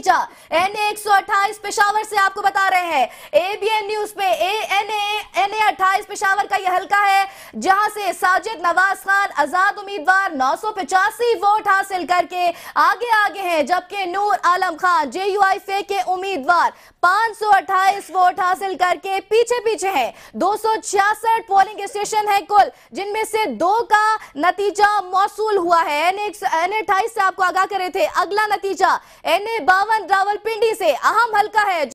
खींचा एन एक सौ अट्ठाईस पेशावर से आपको बता रहे हैं एबीएन न्यूज पे ए अट्ठाईस पिशावर का यह हल्का है जहां से साजिद नवाज खान आजाद उम्मीदवार नौ सौ पचासी वोट हासिल करके आगे आगे हैं जबकि नूर आलम खान जे यू आई फे के उम्मीदवार पांच सौ अट्ठाईस वोट हासिल करके पीछे पीछे हैं दो सौ छियासठ पोलिंग स्टेशन है कुल जिनमें से दो का नतीजा मौसू हुआ है एन एन अट्ठाईस से आपको आगाह करे थे अगला नतीजा एन ए बावन रावलपिंडी से अहम हल्का है